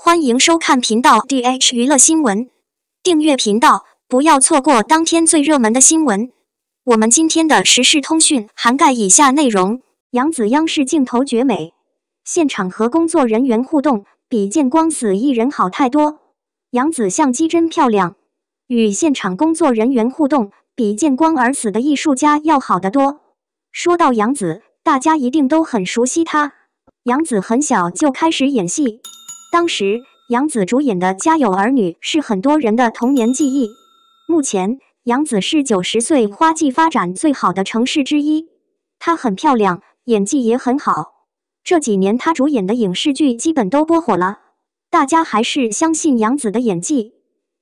欢迎收看频道 DH 娱乐新闻，订阅频道，不要错过当天最热门的新闻。我们今天的时事通讯涵盖以下内容：杨紫央视镜头绝美，现场和工作人员互动比见光死艺人好太多。杨紫相机真漂亮，与现场工作人员互动比见光而死的艺术家要好得多。说到杨紫，大家一定都很熟悉她。杨紫很小就开始演戏。当时，杨紫主演的《家有儿女》是很多人的童年记忆。目前，杨紫是九十岁花季发展最好的城市之一。她很漂亮，演技也很好。这几年，她主演的影视剧基本都播火了。大家还是相信杨紫的演技。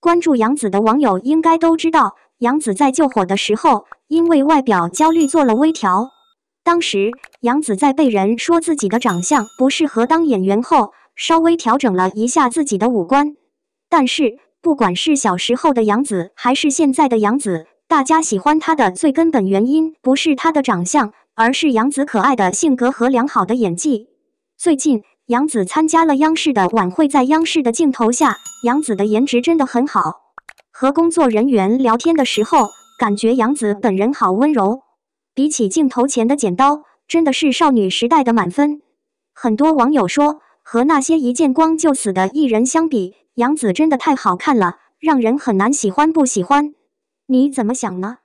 关注杨紫的网友应该都知道，杨紫在救火的时候，因为外表焦虑做了微调。当时，杨紫在被人说自己的长相不适合当演员后。稍微调整了一下自己的五官，但是不管是小时候的杨子还是现在的杨子，大家喜欢他的最根本原因不是他的长相，而是杨子可爱的性格和良好的演技。最近杨子参加了央视的晚会，在央视的镜头下，杨子的颜值真的很好。和工作人员聊天的时候，感觉杨子本人好温柔，比起镜头前的剪刀，真的是少女时代的满分。很多网友说。和那些一见光就死的艺人相比，杨紫真的太好看了，让人很难喜欢不喜欢。你怎么想呢？